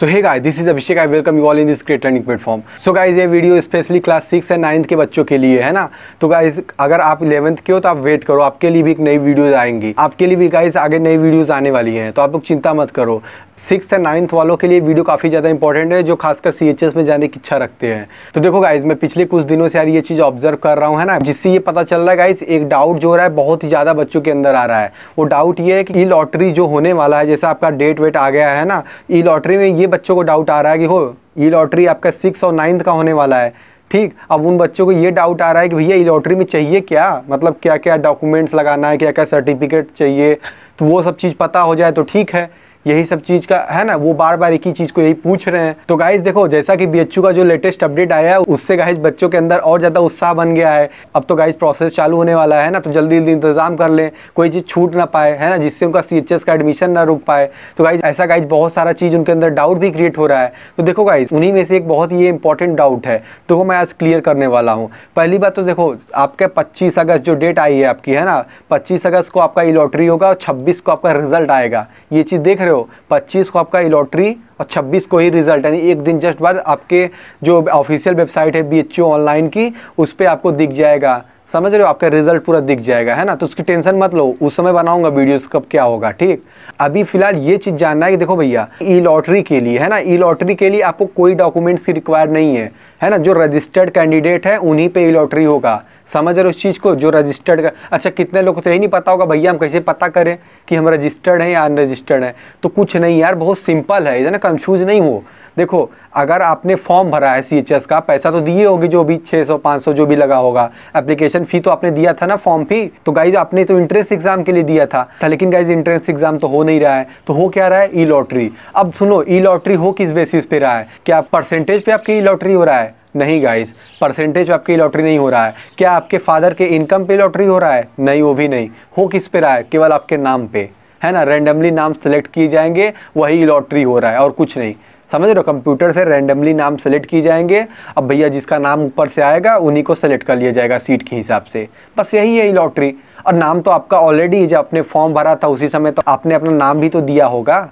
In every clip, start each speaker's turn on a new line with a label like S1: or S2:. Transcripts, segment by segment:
S1: so hey guys this is Abhishek I welcome you all in this great learning platform so guys ये video specially class six and ninth के बच्चों के लिए है ना तो गाइस अगर आप इलेवंथ के हो तो आप वेट करो आपके लिए भी एक नई वीडियोज आएंगी आपके लिए भी गाइस आगे नई वीडियोज आने वाली हैं तो आप लोग चिंता मत करो सिक्स या नाइन्थ वालों के लिए वीडियो काफ़ी ज़्यादा इंपॉर्टेंट है जो खासकर सी एच एस में जाने की इच्छा रखते हैं तो देखो गाइज मैं पिछले कुछ दिनों से यार ये चीज़ ऑब्जर्व कर रहा हूँ है ना जिससे ये पता चल रहा है गाइज एक डाउट जो हो रहा है बहुत ही ज़्यादा बच्चों के अंदर आ रहा है वो डाउट ये है कि ई लॉटरी जो होने वाला है जैसे आपका डेट वेट आ गया है ना ई लॉटरी में ये बच्चों को डाउट आ रहा है कि हो ई लॉटरी आपका सिक्स और नाइन्थ का होने वाला है ठीक अब उन बच्चों को ये डाउट आ रहा है कि भैया ई लॉटरी में चाहिए क्या मतलब क्या क्या डॉक्यूमेंट्स लगाना है क्या क्या सर्टिफिकेट चाहिए तो वो सब चीज़ पता हो जाए तो ठीक है यही सब चीज़ का है ना वो बार बार एक ही चीज़ को यही पूछ रहे हैं तो गाइज देखो जैसा कि बी का जो लेटेस्ट अपडेट आया है उससे गाइज बच्चों के अंदर और ज़्यादा उत्साह बन गया है अब तो गाइज प्रोसेस चालू होने वाला है ना तो जल्दी जल्दी इंतजाम कर लें कोई चीज़ छूट ना पाए है ना जिससे उनका सी का एडमिशन ना रुक पाए तो गाइज ऐसा गाइज बहुत सारा चीज़ उनके अंदर डाउट भी क्रिएट हो रहा है तो देखो गाइज उन्हीं में से एक बहुत ही इंपॉर्टेंट डाउट है तो वो मैं आज क्लियर करने वाला हूँ पहली बात तो देखो आपके पच्चीस अगस्त जो डेट आई है आपकी है ना पच्चीस अगस्त को आपका ये लॉटरी होगा और छब्बीस को आपका रिजल्ट आएगा ये चीज़ देख रहे हो हो पच्चीस को आपका इलॉटरी और छब्बीस को ही रिजल्ट यानी एक दिन जस्ट बाद आपके जो ऑफिशियल वेबसाइट है बी ऑनलाइन की उस पर आपको दिख जाएगा समझ रहे हो आपका रिजल्ट पूरा दिख जाएगा है ना तो उसकी टेंशन मत लो उस समय बनाऊंगा वीडियोस कब क्या होगा ठीक अभी फिलहाल ये चीज़ जानना है कि देखो भैया ई लॉटरी के लिए है ना ई लॉटरी के लिए आपको कोई डॉक्यूमेंट्स की रिक्वायर नहीं है है ना जो रजिस्टर्ड कैंडिडेट है उन्हीं पे ई लॉटरी होगा समझ रहे हो उस चीज़ को जो रजिस्टर्ड का अच्छा कितने लोग को तो यही नहीं पता होगा भैया हम कैसे पता करें कि हम रजिस्टर्ड हैं या अनरजिस्टर्ड हैं तो कुछ नहीं यार बहुत सिंपल है ना कन्फ्यूज नहीं हो देखो अगर आपने फॉर्म भरा है सी का पैसा तो दिए होगी जो भी 600 500 जो भी लगा होगा एप्लीकेशन फ़ी तो आपने दिया था ना फॉर्म फी तो गाइज आपने तो इंट्रेंस एग्ज़ाम के लिए दिया था, था लेकिन गाइज इंट्रेंस एग्ज़ाम तो हो नहीं रहा है तो हो क्या रहा है ई लॉटरी अब सुनो ई लॉटरी हो किस बेसिस पे रहा है क्या परसेंटेज पे आपकी ई लॉटरी हो रहा है नहीं गाइज परसेंटेज आपकी लॉटरी नहीं हो रहा है क्या आपके फादर के इनकम पे लॉटरी हो रहा है नहीं वो भी नहीं हो किस पे रहा है केवल आपके नाम पे है ना रैंडमली नाम सेलेक्ट किए जाएंगे वही लॉटरी हो रहा है और कुछ नहीं समझ रहे हो कंप्यूटर से रैंडमली नाम सेलेक्ट किए जाएंगे अब भैया जिसका नाम ऊपर से आएगा उन्हीं को सेलेक्ट कर लिया जाएगा सीट के हिसाब से बस यही है लॉटरी और नाम तो आपका ऑलरेडी जब आपने फॉर्म भरा था उसी समय तो आपने अपना नाम भी तो दिया होगा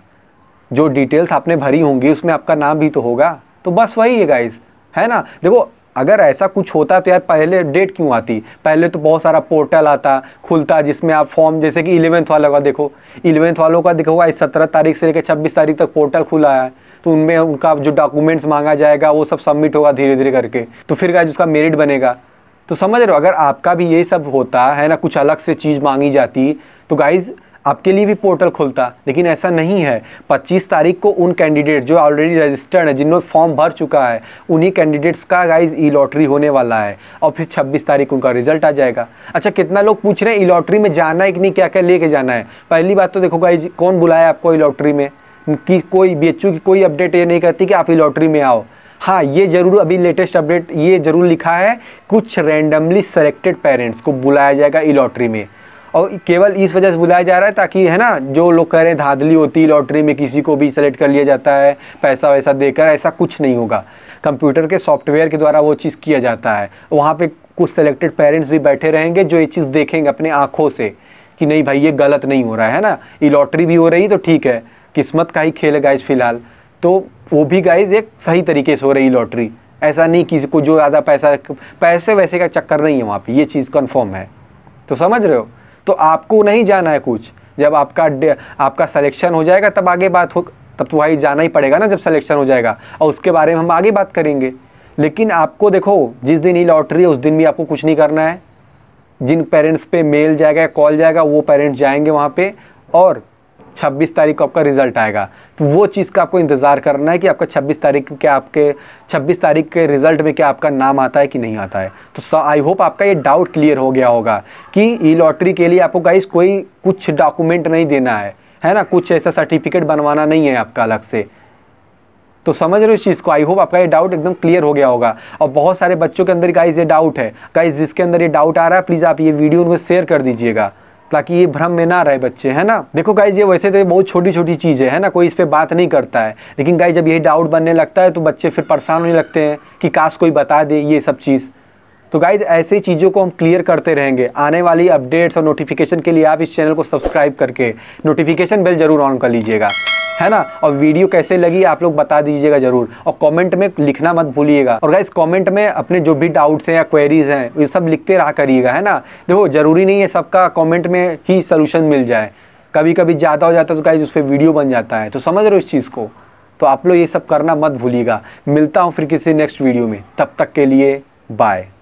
S1: जो डिटेल्स आपने भरी होंगी उसमें आपका नाम भी तो होगा तो बस वही है गाइज है ना देखो अगर ऐसा कुछ होता तो यार पहले डेट क्यों आती पहले तो बहुत सारा पोर्टल आता खुलता जिसमें आप फॉर्म जैसे कि इलेवेंथ वाला का देखो इलेवेंथ वालों का देखो आज सत्रह तारीख से लेकर छब्बीस तारीख तक पोर्टल खुला है तो उनमें उनका जो डॉक्यूमेंट्स मांगा जाएगा वो सब सबमिट होगा धीरे धीरे करके तो फिर गाइज उसका मेरिट बनेगा तो समझ रहे हो अगर आपका भी ये सब होता है ना कुछ अलग से चीज़ मांगी जाती तो गाइज़ आपके लिए भी पोर्टल खुलता लेकिन ऐसा नहीं है 25 तारीख को उन कैंडिडेट जो ऑलरेडी रजिस्टर्ड है जिन्होंने फॉर्म भर चुका है उन्हीं कैंडिडेट्स का गाइज ई लॉटरी होने वाला है और फिर 26 तारीख उनका रिजल्ट आ जाएगा अच्छा कितना लोग पूछ रहे हैं ई लॉटरी में जाना है कि नहीं क्या क्या लेके जाना है पहली बात तो देखो गाइज कौन बुलाया आपको ई लॉटरी में कि कोई बी की कोई अपडेट ये नहीं कहती कि आप ही लॉटरी में आओ हाँ ये जरूर अभी लेटेस्ट अपडेट ये जरूर लिखा है कुछ रैंडमली सेलेक्टेड पेरेंट्स को बुलाया जाएगा ई लॉटरी में और केवल इस वजह से बुलाया जा रहा है ताकि है ना जो लोग कह रहे हैं धांधली होती है लॉटरी में किसी को भी सेलेक्ट कर लिया जाता है पैसा वैसा देकर ऐसा कुछ नहीं होगा कंप्यूटर के सॉफ्टवेयर के द्वारा वो चीज़ किया जाता है वहाँ पे कुछ सेलेक्टेड पेरेंट्स भी बैठे रहेंगे जो ये चीज़ देखेंगे अपने आँखों से कि नहीं भाई ये गलत नहीं हो रहा है ना ये लॉटरी भी हो रही तो ठीक है किस्मत का ही खेल है गाइज फिलहाल तो वो भी गाइज एक सही तरीके से हो रही लॉटरी ऐसा नहीं किसी को जो ज़्यादा पैसा पैसे वैसे का चक्कर नहीं है वहाँ पे ये चीज़ कन्फर्म है तो समझ रहे हो तो आपको नहीं जाना है कुछ जब आपका आपका सलेक्शन हो जाएगा तब आगे बात हो तब तो भाई जाना ही पड़ेगा ना जब सिलेक्शन हो जाएगा और उसके बारे में हम आगे बात करेंगे लेकिन आपको देखो जिस दिन ही लॉटरी है उस दिन भी आपको कुछ नहीं करना है जिन पेरेंट्स पे मेल जाएगा कॉल जाएगा वो पेरेंट्स जाएंगे वहाँ पे और छब्बीस तारीख को आपका रिजल्ट आएगा तो वो चीज़ का आपको इंतज़ार करना है कि आपका छब्बीस तारीख के आपके छब्बीस तारीख के रिजल्ट में क्या आपका नाम आता है कि नहीं आता है तो आई होप आपका ये डाउट क्लियर हो गया होगा कि ई लॉटरी के लिए आपको गाइस कोई कुछ डॉक्यूमेंट नहीं देना है है ना कुछ ऐसा सर्टिफिकेट बनवाना नहीं है आपका अलग से तो समझ रहे हो इस चीज़ को आई होप आपका ये डाउट एकदम क्लियर हो गया होगा और बहुत सारे बच्चों के अंदर गाइज ये डाउट है गाइज जिसके अंदर ये डाउट आ रहा है प्लीज़ आप ये वीडियो उनको शेयर कर दीजिएगा ताकि ये भ्रम में ना रहे बच्चे है ना देखो गाइज ये वैसे तो बहुत छोटी छोटी चीज़ें है ना कोई इस पर बात नहीं करता है लेकिन गाइज जब यही डाउट बनने लगता है तो बच्चे फिर परेशान होने लगते हैं कि काश कोई बता दे ये सब चीज़ तो गाइज ऐसे चीज़ों को हम क्लियर करते रहेंगे आने वाली अपडेट्स और नोटिफिकेशन के लिए आप इस चैनल को सब्सक्राइब करके नोटिफिकेशन बेल जरूर ऑन कर लीजिएगा है ना और वीडियो कैसे लगी आप लोग बता दीजिएगा जरूर और कमेंट में लिखना मत भूलिएगा और इस कमेंट में अपने जो भी डाउट्स हैं या क्वेरीज हैं ये सब लिखते रहा करिएगा है ना देखो जरूरी नहीं है सबका कॉमेंट में ही सलूशन मिल जाए कभी कभी ज़्यादा हो जाता है तो गाइज उस पर वीडियो बन जाता है तो समझ रहे हो इस चीज़ को तो आप लोग ये सब करना मत भूलिएगा मिलता हूँ फिर किसी नेक्स्ट वीडियो में तब तक के लिए बाय